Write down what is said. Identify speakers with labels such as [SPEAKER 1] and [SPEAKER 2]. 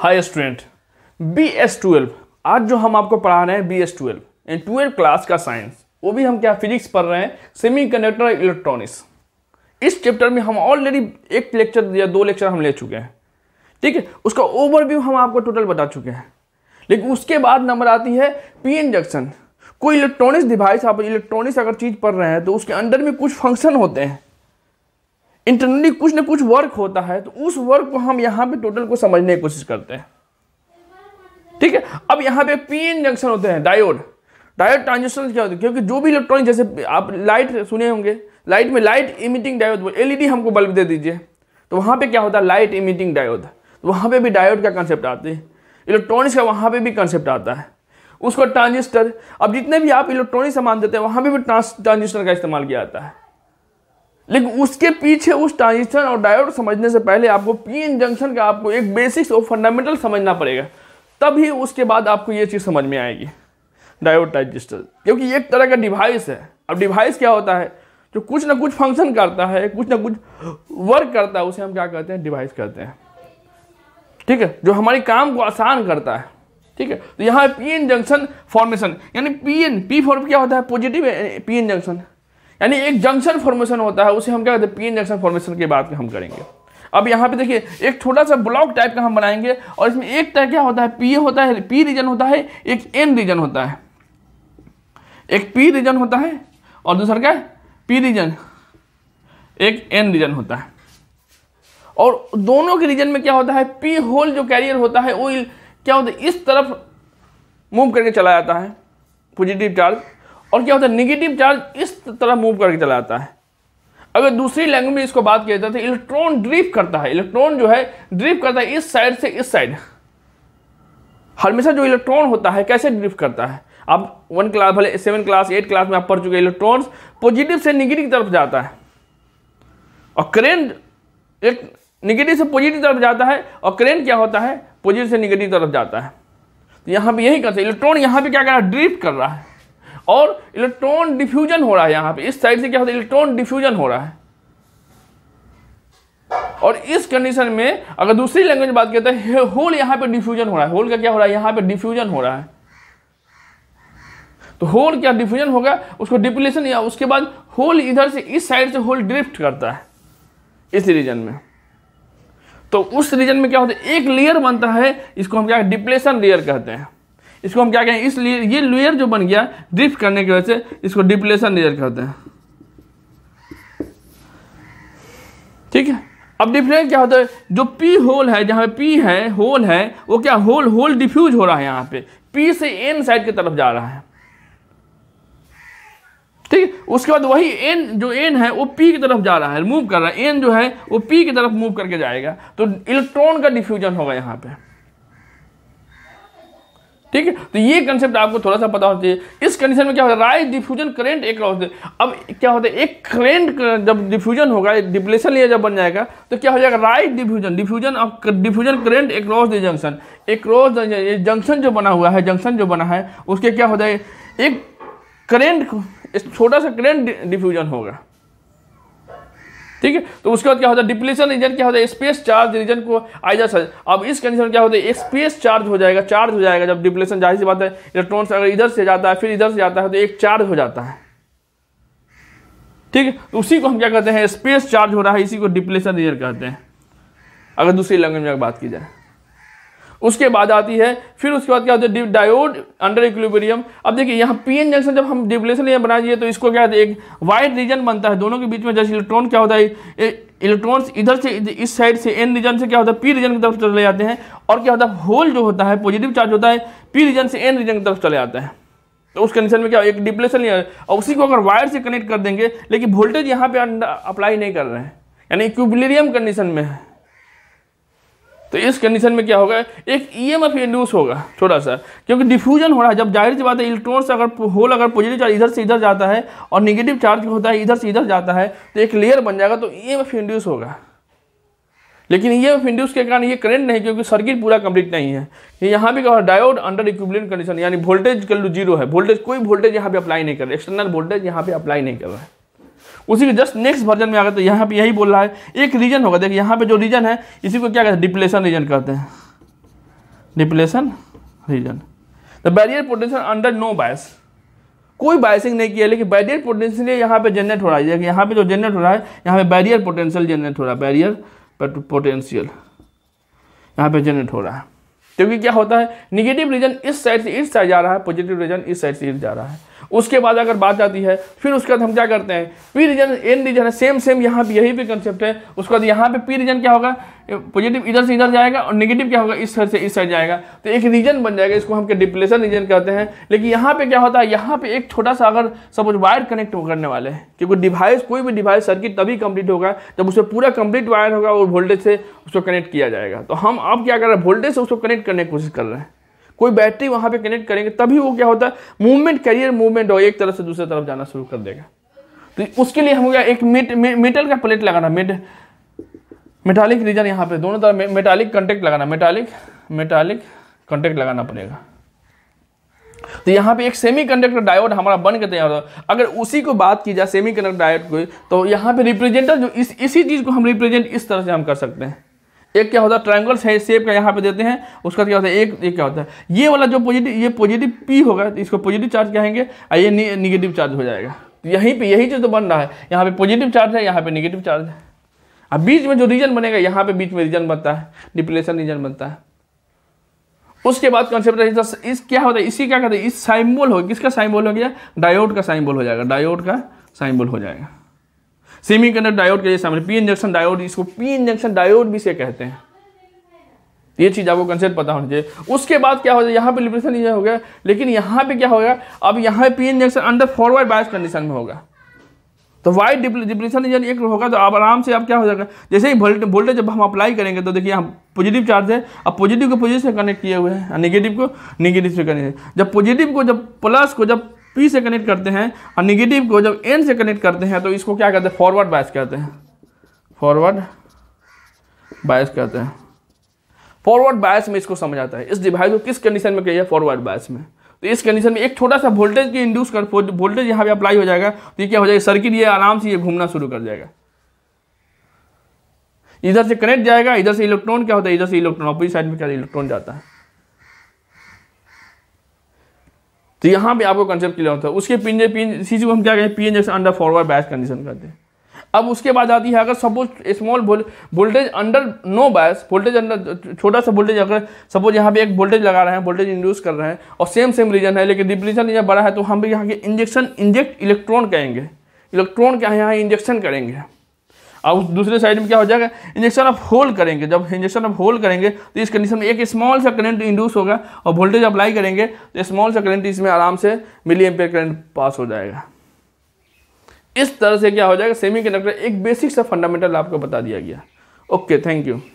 [SPEAKER 1] high student B S twelve आज जो हम आपको पढ़ा रहे हैं B S twelve and twelve class का साइंस वो भी हम क्या फिजिक्स पढ़ रहे हैं सेमी कंडक्टर इलेक्ट्रॉनिक्स इस चैप्टर में हम ऑलरेडी एक लेक्चर या दो लेक्चर हम ले चुके हैं ठीक है उसका ओवरव्यू हम आपको टोटल बता चुके हैं लेकिन उसके बाद नंबर आती है पी एन जंक्शन कोई इलेक्ट्रॉनिक्स डिवाइस आप इलेक्ट्रॉनिक्स अगर चीज़ पढ़ रहे हैं तो उसके अंडर में कुछ फंक्शन होते हैं इंटरनली कुछ ना कुछ वर्क होता है तो उस वर्क को हम यहाँ पे टोटल को समझने की कोशिश करते हैं ठीक है अब यहाँ पे पीएन जंक्शन होते हैं डायोड डायोड ट्रांजिशन क्या होते हैं क्योंकि जो भी इलेक्ट्रॉनिक जैसे आप लाइट सुने होंगे लाइट में लाइट इमिटिंग डायोड एलईडी हमको बल्ब दे दीजिए तो वहाँ पर क्या होता है लाइट इमिटिंग डायोड तो वहाँ पर भी डायोड का कंसेप्ट आती है इलेक्ट्रॉनिक्स का वहाँ पर भी कंसेप्ट आता है उसको ट्रांजिस्टर अब जितने भी आप इलेक्ट्रॉनिक सामान देते हैं वहाँ पर भी ट्रांजिस्टर का इस्तेमाल किया जाता है लेकिन उसके पीछे उस ट्रांजिस्टर और डायोड समझने से पहले आपको पीएन जंक्शन का आपको एक बेसिक्स और फंडामेंटल समझना पड़ेगा तभी उसके बाद आपको ये चीज़ समझ में आएगी डायोड ट्रांजिस्टर क्योंकि एक तरह का डिवाइस है अब डिवाइस क्या होता है जो कुछ ना कुछ फंक्शन करता है कुछ ना कुछ वर्क करता है उसे हम क्या कहते हैं डिवाइस कहते हैं ठीक है जो हमारे काम को आसान करता है ठीक है तो यहाँ पी एन जंक्शन फॉर्मेशन यानी पी एन पी फॉर्म क्या होता है पॉजिटिव पी एन जंक्शन यानी एक जंक्शन फॉर्मेशन होता है उसे हम क्या कहते हैं पी एन जंक्शन फॉर्मेशन की बात हम करेंगे अब यहाँ पे देखिए एक छोटा सा ब्लॉक टाइप का हम बनाएंगे और इसमें एक टाइप क्या होता है पी होता है पी रीजन होता है एक एन रीजन होता है एक पी रीजन होता है और दूसरा क्या पी रीजन एक एन रीजन होता है और दोनों के रीजन में क्या होता है पी होल जो कैरियर होता है वो क्या होता है इस तरफ मूव करके चला जाता है पॉजिटिव चार्ज और क्या होता है निगेटिव चार्ज इस तरह मूव करके चला जाता है अगर दूसरी लैंग्वेज में इसको बात किया जाता है इलेक्ट्रॉन तो ड्रिप करता है इलेक्ट्रॉन जो है ड्रिप करता है इस साइड से इस साइड हमेशा जो इलेक्ट्रॉन होता है कैसे ड्रिप करता है आप वन क्लास भले सेवन क्लास एट क्लास में आप पढ़ चुके इलेक्ट्रॉन पॉजिटिव से निगेटिव तरफ जाता है और करेंट एक निगेटिव से पॉजिटिव तरफ जाता है और करेंट क्या होता है पॉजिटिव से निगेटिव तरफ जाता है तो यहां पर यही करते इलेक्ट्रॉन यहां पर क्या कर रहा है ड्रिप कर रहा है और इलेक्ट्रॉन डिफ्यूजन हो रहा है यहां पे इस साइड से क्या होता है इलेक्ट्रॉन डिफ्यूजन हो रहा है और इस कंडीशन में अगर दूसरी लैंग्वेज बात करते हैं होल यहां पे डिफ्यूजन हो रहा है होल का क्या हो रहा है यहां पे डिफ्यूजन हो रहा है तो होल क्या डिफ्यूजन होगा उसको डिप्लेशन या उसके बाद होल इधर से इस साइड से होल ड्रिफ्ट करता है इस रीजन में तो उस रीजन में क्या होता है एक लेयर बनता है इसको हम क्या डिप्लेशन लेयर कहते हैं इसको हम क्या कहें इसलिए ये लेयर जो बन गया ड्रिफ्ट करने की वजह से इसको डिप्लेशन लेयर कहते हैं ठीक है अब डिफरेंस क्या होता है जो पी होल है जहाँ पे पी है होल है वो क्या होल होल डिफ्यूज हो रहा है यहाँ पे पी से एन साइड की तरफ जा रहा है ठीक उसके बाद वही एन जो एन है वो पी की तरफ जा रहा है मूव कर रहा है एन जो है वो पी की तरफ मूव करके जाएगा तो इलेक्ट्रॉन का डिफ्यूजन होगा यहाँ पे ठीक है तो ये कंसेप्ट आपको थोड़ा सा पता होना चाहिए इस कंडीशन में क्या होता है राइज डिफ्यूजन करेंट एक लॉस अब क्या होता है एक करेंट जब डिफ्यूजन होगा डिप्लेशन लिया जब बन जाएगा तो क्या हो जाएगा rise diffusion diffusion of diffusion current एक द जंक्शन एक जंक्शन जो बना हुआ है जंक्शन जो बना है उसके क्या हो जाए एक करेंट छोटा सा करेंट डिफ्यूजन होगा ठीक है तो उसके बाद क्या होता है डिप्लेशन रीजन क्या होता है स्पेस चार्ज रीजन को आइजर अब इस कंडीशन में क्या होता है स्पेस चार्ज हो जाएगा चार्ज हो जाएगा जब डिप्लेशन जाहिर सी बात है इलेक्ट्रॉन अगर इधर से जाता है फिर इधर से जाता है तो एक चार्ज हो जाता है ठीक है तो उसी को हम क्या कहते हैं स्पेस चार्ज हो रहा है इसी को डिप्लेशन रीजन कहते हैं अगर दूसरी लैंग्वेज में बात की जाए उसके बाद आती है फिर उसके बाद क्या होता है डायोड अंडर इक्विबेरियम अब देखिए यहाँ पी एन जंक्शन जब हम डिप्लेशन लेयर दिए तो इसको क्या होता है एक वाइड रीजन बनता है दोनों के बीच में जैसे इलेक्ट्रॉन क्या होता है इलेक्ट्रॉन्स इधर से इस साइड से एन रीजन से क्या होता है पी रीजन की तरफ चले जाते हैं और क्या होता है होल जो होता है पॉजिटिव चार्ज होता है पी रीजन से एन रीजन की तरफ चले जाता है तो उस कंडीशन में क्या एक डिप्लेशन लेयर और उसी को अगर वायर से कनेक्ट कर देंगे लेकिन वोल्टेज यहाँ पे अप्लाई नहीं कर रहे हैं यानी इक्विबेरियम कंडीशन में है तो इस कंडीशन में क्या होगा एक ई एम एफ इंड्यूस होगा थोड़ा सा क्योंकि डिफ्यूजन हो रहा है जब जाहिर सी बात है इलेक्ट्रॉन्स अगर होल अगर पॉजिटिव चार्ज इधर से इधर जाता है और निगेटिव चार्ज होता है इधर से इधर जाता है तो एक लेयर बन जाएगा तो ई एम एफ इंड्यूस होगा लेकिन ई एम एफ इंड्यूस के कारण ये करंट नहीं क्योंकि सर्किट पूरा कंप्लीट नहीं है ये यहाँ भी कहा डायोड अंडर इक्विबलेंट कंडीशन यानी वोल्टेज कल जीरो है वोल्टेज कोई वोल्टेज यहाँ पे अप्लाई नहीं कर रहा एक्सटर्नल वोल्टेज यहाँ पे अप्लाई नहीं कर रहा है उसी के जस्ट नेक्स्ट वर्जन में आ गए तो यहाँ पे यही बोल रहा है एक रीजन होगा देखिए यहाँ पे जो रीजन है इसी को क्या कहते हैं डिप्लेशन रीजन कहते हैं depletion region the barrier potential under no bias कोई बायसिंग नहीं किया लेकिन बैरियर पोटेंशियल यहाँ पे जनरेट हो रहा है यहाँ पे जो जनरेट हो रहा है यहाँ पे बैरियर पोटेंशियल जनरेट हो रहा है बैरियर पोटेंशियल यहाँ पे जनरेट हो रहा है क्योंकि क्या होता है निगेटिव रीजन इस साइड से इस साइड जा रहा है पॉजिटिव रीजन इस साइड से इस जा रहा है उसके बाद अगर बात आती है फिर उसके बाद हम क्या करते हैं पी रीजन एन रीजन है सेम सेम यहाँ भी यही भी कंसेप्ट है उसके बाद यहाँ पे पी रीजन क्या होगा पॉजिटिव इधर से इधर जाएगा और निगेटिव क्या होगा इस साइड से इस साइड जाएगा तो एक रीजन बन जाएगा इसको हम डिप्लेशन रीजन कहते हैं लेकिन यहाँ पे क्या होता है यहाँ पे एक छोटा सा अगर सपोज वायर कनेक्ट करने वाले हैं क्योंकि डिवाइस कोई भी डिवाइस सर्किट तभी कंप्लीट होगा जब उसमें पूरा कंप्लीट वायर होगा और वोल्टेज से उसको कनेक्ट किया जाएगा तो हम अब क्या कर रहे हैं वोल्टेज से उसको कनेक्ट करने की कोशिश कर रहे हैं कोई बैटरी वहाँ पे कनेक्ट करेंगे तभी वो क्या होता है मूवमेंट कैरियर मूवमेंट हो एक तरफ से दूसरी तरफ जाना शुरू कर देगा तो उसके लिए हम एक मेट, मे, मेटल का प्लेट लगाना मेट मेटालिक रीजन यहाँ पे दोनों तरफ मे, मेटालिक कंटेक्ट लगाना मेटालिक मेटालिक कंटेक्ट लगाना पड़ेगा तो यहाँ पे एक सेमी कंडक्टर डायोड हमारा बन के तैयार होता अगर उसी को बात की जाए सेमी कंडक्टर डायोड को तो यहाँ पे रिप्रेजेंटर जो इस इसी चीज़ को हम रिप्रेजेंट इस तरह से हम कर सकते हैं एक क्या होता है ट्राइंगल है सेप का यहाँ पे देते हैं उसका क्या होता है एक ये क्या होता है ये वाला जो पॉजिटिव ये पॉजिटिव पी होगा तो इसको पॉजिटिव चार्ज कहेंगे और ये निगेटिव चार्ज हो जाएगा तो यहीं पे यही चीज़ तो बन रहा है यहाँ पे पॉजिटिव चार्ज है यहाँ पे निगेटिव चार्ज है अब बीच में जो रीजन बनेगा यहाँ पे बीच में रीजन बनता है डिप्लेशन रीजन बनता है उसके बाद कॉन्सेप्ट इस क्या होता है इसी क्या कहते हैं इस साइम्बोल हो किसका साइम्बोल हो गया डायोड का साइम्बोल हो जाएगा डायोड का साइम्बोल हो जाएगा सेमी कंडक्ट डायोड के जैसे पी इंजेक्शन डायोड इसको पी इंजेक्शन डायोड भी से कहते हैं ये चीज़ आपको कंसेप्ट पता होनी चाहिए उसके बाद क्या हो जाए यहाँ पे लिब्रेशन हो गया लेकिन यहाँ पे क्या होगा अब यहाँ P injection under forward bias condition में होगा तो वाइट डिप्रेशन इंजन एक होगा तो आप आराम से आप क्या हो जाएगा जैसे ही वोल्टेज जब हम अप्लाई करेंगे तो देखिए हम पॉजिटिव चार्ज है अब पॉजिटिव को पॉजिटिव से कनेक्ट किए हुए हैं नेगेटिव को नेगेटिव से कनेक्ट जब पॉजिटिव को जब प्लस को जब पी से कनेक्ट करते हैं और निगेटिव को जब एन से कनेक्ट करते हैं तो इसको क्या कहते हैं फॉरवर्ड बायस कहते हैं फॉरवर्ड बायस कहते हैं फॉरवर्ड बायस में इसको समझ आता है इस डिवाइस को किस कंडीशन में कही फॉरवर्ड बायस में तो इस कंडीशन में एक छोटा सा वोल्टेज की इंड्यूस कर वोल्टेज यहाँ पे अप्लाई हो जाएगा तो ये क्या हो जाएगा सर्किट ये आराम से ये घूमना शुरू कर जाएगा इधर से कनेक्ट जाएगा इधर से इलेक्ट्रॉन क्या होता है इधर से इलेक्ट्रॉन अपोजिट साइड में क्या इलेक्ट्रॉन जाता है तो यहाँ पर आपको कंसेप्ट क्लियर होता है उसके पिंजे पी इसी चीज़ को हम क्या कहें पी एन जैसे अंडर फॉरवर्ड बैस कंडीशन करते हैं अब उसके बाद आती है अगर suppose small voltage under no bias voltage under छोटा सा वोल्टेज अगर सपोज यहाँ पे एक वोल्टेज लगा रहे हैं वोल्टेज इंड्यूस कर रहे हैं और सेम सेम रीजन है लेकिन डिप्लीशन रीजन बड़ा है तो हम भी यहाँ के इंजेक्शन इंजेक्ट इलेक्ट्रॉन कहेंगे इलेक्ट्रॉन क्या है यहाँ इंजेक्शन करेंगे और दूसरे साइड में क्या हो जाएगा इंजेक्शन आप होल्ड करेंगे जब इंजेक्शन आप होल्ड करेंगे तो इस कंडीशन में एक स्मॉल सा करंट इंड्यूस होगा और वोल्टेज अप्लाई करेंगे तो स्मॉल सा करंट इसमें आराम से मिली एम्पियर करंट पास हो जाएगा इस तरह से क्या हो जाएगा सेमी कंडक्टर एक बेसिक सा फंडामेंटल आपको बता दिया गया ओके थैंक यू